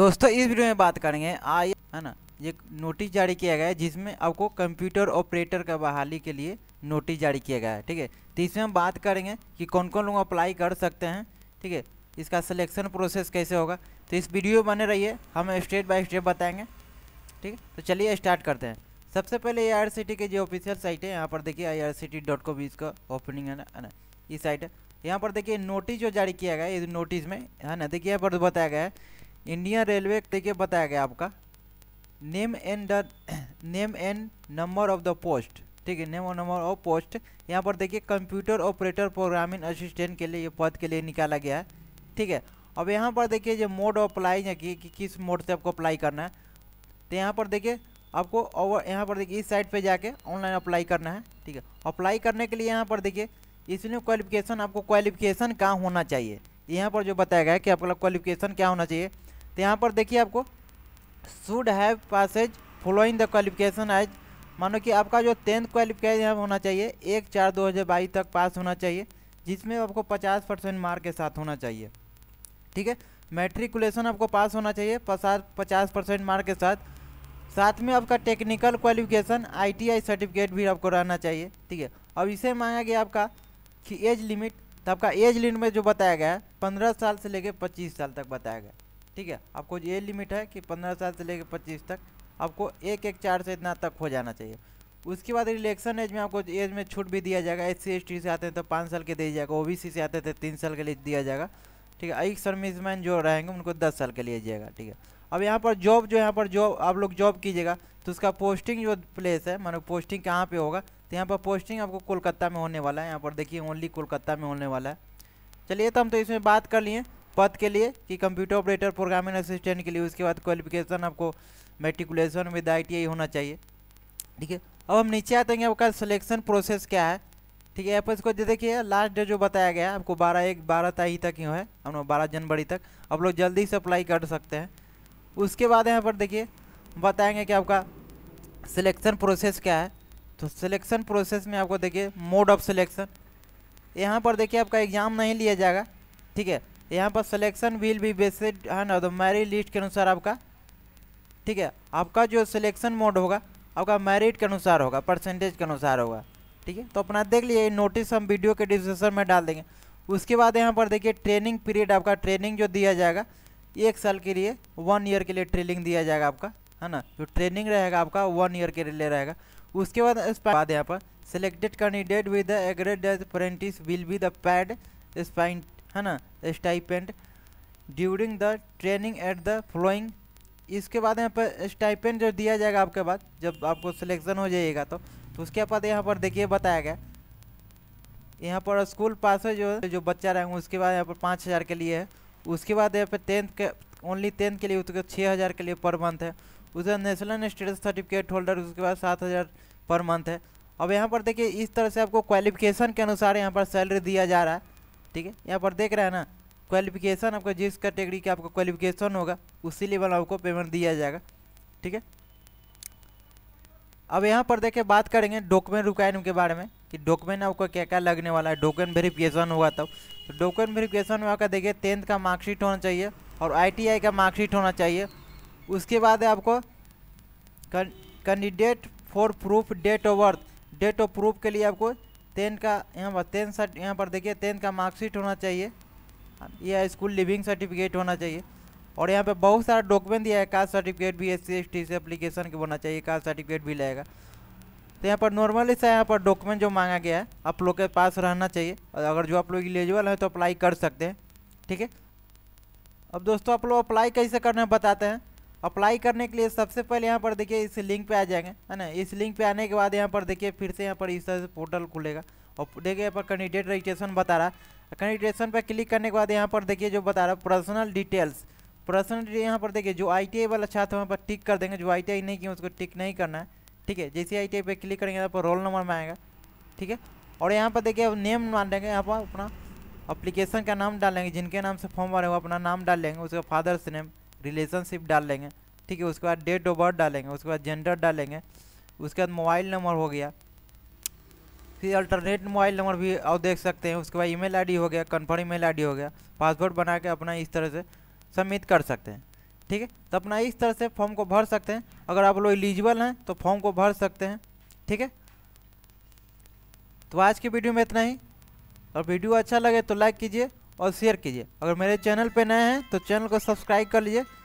दोस्तों इस वीडियो में बात करेंगे आई है ना ये नोटिस जारी किया गया है जिसमें आपको कंप्यूटर ऑपरेटर का बहाली के लिए नोटिस जारी किया गया है ठीक है तो इसमें हम बात करेंगे कि कौन कौन लोग अप्लाई कर सकते हैं ठीक है इसका सिलेक्शन प्रोसेस कैसे होगा तो इस वीडियो बने रहिए हम स्टेप बाय स्टेप बताएंगे ठीक है तो चलिए स्टार्ट करते हैं सबसे पहले ए आर सी टी जो ऑफिशियल साइट है यहाँ पर देखिए I R C T dot com इसका ओपनिंग है ना ना ये साइट है यहाँ पर देखिए नोटिस जो जारी किया गया है इस नोटिस में है ना देखिए यहाँ पर बताया गया है इंडियन रेलवे देखिए बताया गया आपका name and the name and number of the post ठीक है नेम और नंबर ऑफ पोस्ट यहाँ पर देखिए कंप्यूटर ऑपरेटर प्रोग्रामिंग असिस्टेंट के लिए ये पद के लिए निकाला गया है ठीक है अब यहाँ पर देखिए जो मोड ऑफ अप्लाई है कि, कि किस मोड से आपको अप्लाई करना है तो यहाँ पर देखिए आपको और यहाँ पर देखिए इस साइट पे जाके ऑनलाइन अप्लाई करना है ठीक है अप्लाई करने के लिए यहाँ पर देखिए इसमें क्वालिफिकेशन आपको क्वालिफिकेशन कहाँ होना चाहिए यहाँ पर जो बताया गया है कि आपका क्वालिफिकेशन क्या होना चाहिए तो यहाँ पर देखिए आपको should have passes following the qualification as मानो कि आपका जो टेंथ क्वालिफिकेशन यहाँ होना चाहिए एक चार दो हज़ार बाईस तक पास होना चाहिए जिसमें आपको पचास परसेंट मार्क के साथ होना चाहिए ठीक है मेट्रिकुलेशन आपको पास होना चाहिए पचास पचास परसेंट मार्क के साथ साथ में आपका टेक्निकल क्वालिफिकेशन आईटीआई सर्टिफिकेट भी आपको रहना चाहिए ठीक है अब इसे मांगा गया आपका कि एज लिमिट तो आपका एज लिमिट में जो बताया गया है पंद्रह साल से लेकर पच्चीस साल तक बताया गया ठीक है आपको ये लिमिट है कि पंद्रह साल से लेकर पच्चीस तक आपको एक एक चार से इतना तक हो जाना चाहिए उसके बाद रिलेक्शन एज में आपको एज में छूट भी दिया जाएगा एस सी टी से आते हैं तो पाँच साल के दिया जाएगा ओ बी सी से आते थे तो तीन साल के लिए दिया जाएगा ठीक है एक सर्विसमैन जो रहेंगे उनको दस साल के लिए जाएगा ठीक है अब यहाँ पर जॉब जो यहाँ पर जॉब आप लोग जॉब कीजिएगा तो उसका पोस्टिंग जो प्लेस है मानो पोस्टिंग कहाँ पे होगा तो यहाँ पर पोस्टिंग आपको कोलकाता में होने वाला है यहाँ पर देखिए ओनली कोलकाता में होने वाला है चलिए तो हम तो इसमें बात कर लिए पद के लिए कि कंप्यूटर ऑपरेटर प्रोग्रामिंग असिस्टेंट के लिए उसके बाद क्वालिफिकेशन आपको मेट्रिकुलेशन विद आई टी होना चाहिए ठीक है अब हम नीचे आते हैं आपका सिलेक्शन प्रोसेस क्या है ठीक है आप इसको देखिए लास्ट डेट जो बताया गया है आपको बारह एक बारह तारीख तक ही है हम लोग बारह जनवरी तक आप लोग जल्दी से अप्लाई कर सकते हैं उसके बाद यहाँ पर देखिए बताएंगे कि आपका सिलेक्शन प्रोसेस क्या है तो सिलेक्शन प्रोसेस में आपको देखिए मोड ऑफ सिलेक्शन यहाँ पर देखिए आपका एग्ज़ाम नहीं लिया जाएगा ठीक है यहाँ पर selection will be based on the merit list के अनुसार आपका ठीक है आपका जो सिलेक्शन मोड होगा आपका मैरिट के अनुसार होगा परसेंटेज के अनुसार होगा ठीक है तो अपना देख लीजिए नोटिस हम वीडियो के डिस्क्रिप्शन में डाल देंगे उसके बाद यहाँ पर देखिए ट्रेनिंग पीरियड आपका ट्रेनिंग जो दिया जाएगा एक साल के लिए वन ईयर के लिए ट्रेनिंग दिया जाएगा आपका है ना जो ट्रेनिंग रहेगा आपका वन ईयर के लिए रहेगा उसके बाद इस बाद यहाँ पर selected candidate with the agreed apprentice will be the paid stipend है ना stipend during the training at the following इसके बाद यहाँ पर स्टाइपेंड जो दिया जाएगा आपके बाद जब आपको सिलेक्शन हो जाइएगा तो तो उसके बाद यहाँ पर देखिए बताया गया यहाँ पर स्कूल पास है जो जो बच्चा रहेंगे उसके बाद यहाँ पर पाँच हज़ार के लिए है उसके बाद यहाँ पर टेंथ के ओनली टेंथ के लिए उसके छः हज़ार के लिए पर मंथ है उसके बाद नेशनल स्टेटस सर्टिफिकेट होल्डर उसके बाद सात हज़ार पर मंथ है अब यहाँ पर देखिए इस तरह से आपको क्वालिफिकेशन के अनुसार यहाँ पर सैलरी दिया जा रहा है ठीक है यहाँ पर देख रहे हैं ना क्वालिफिकेशन आपका जिस कैटेगरी का आपका क्वालिफिकेशन होगा उसी लेवल आपको पेमेंट दिया जाएगा ठीक है अब यहाँ पर देखें बात करेंगे डॉक्यूमेंट रिक्वायरमेंट के बारे में कि डॉक्यूमेंट आपको क्या क्या लगने वाला है डॉक्यूमेंट वेरिफिकेशन हुआ तब तो डॉक्यूमेंट तो वेरिफिकेशन में आपका देखिए टेंथ का मार्कशीट होना चाहिए और आईटीआई का मार्कशीट होना चाहिए उसके बाद आपको candidate for proof date of birth date of proof के लिए आपको टेन का यहाँ पर टेन सर्ट यहाँ पर देखिए टेन का मार्कशीट होना चाहिए यह स्कूल लिविंग सर्टिफिकेट होना चाहिए और यहाँ पे बहुत सारा डॉक्यूमेंट दिया है कास्ट सर्टिफिकेट भी एस सी से अप्लीकेशन के होना चाहिए कास्ट सर्टिफिकेट भी लगेगा तो यहाँ पर नॉर्मली सा यहाँ पर डॉक्यूमेंट जो मांगा गया है आप लोग के पास रहना चाहिए और अगर जो आप लोग एलिजिबल हैं तो अप्लाई कर सकते हैं ठीक है अब दोस्तों आप लोग अप्लाई कैसे करना है बताते हैं अप्लाई करने के लिए सबसे पहले यहाँ पर देखिए इस लिंक पे आ जाएंगे है ना इस लिंक पे आने के बाद यहाँ पर देखिए फिर से यहाँ पर इस तरह से पोर्टल खुलेगा और देखिए यहाँ पर कैंडिडेट रजिस्ट्रेशन बता रहा है कैंडिडेशन पर क्लिक करने के बाद यहाँ पर देखिए जो बता रहा है पर्सनल डिटेल्स पर्सनल यहाँ पर देखिए जो आई वाला छात्र वहाँ पर टिक कर देंगे जो आई नहीं किए उसको टिक नहीं करना है ठीक है जैसे आई टी क्लिक करेंगे यहाँ पर रोल नंबर में आएगा ठीक है और यहाँ पर देखिए नेम मान लेंगे यहाँ पर अपना अप्लीकेशन का नाम डालेंगे जिनके नाम से फॉर्म भरे हुआ अपना नाम डाल लेंगे उसका फादर्स नेम रिलेशनशिप डाल लेंगे ठीक है उसके बाद डेट ऑफ बर्थ डालेंगे उसके बाद जेंडर डालेंगे उसके बाद मोबाइल नंबर हो गया फिर अल्टरनेट मोबाइल नंबर भी और देख सकते हैं उसके बाद ईमेल आईडी हो गया कन्फर्म ईमेल आईडी हो गया पासवर्ड बना के अपना इस तरह से सबमिट कर सकते हैं ठीक है तो अपना इस तरह से फॉर्म को भर सकते हैं अगर आप लोग एलिजिबल हैं तो फॉर्म को भर सकते हैं ठीक है तो आज की वीडियो में इतना ही और वीडियो अच्छा लगे तो लाइक कीजिए और शेयर कीजिए अगर मेरे चैनल पर नए हैं तो चैनल को सब्सक्राइब कर लीजिए